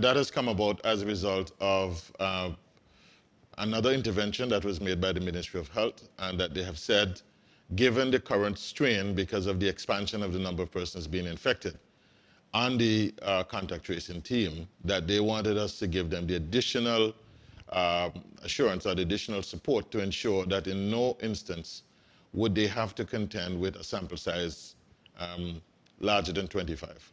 that has come about as a result of uh, another intervention that was made by the Ministry of Health, and that they have said, given the current strain because of the expansion of the number of persons being infected, on the uh, contact tracing team, that they wanted us to give them the additional uh, assurance or the additional support to ensure that in no instance would they have to contend with a sample size um, larger than 25.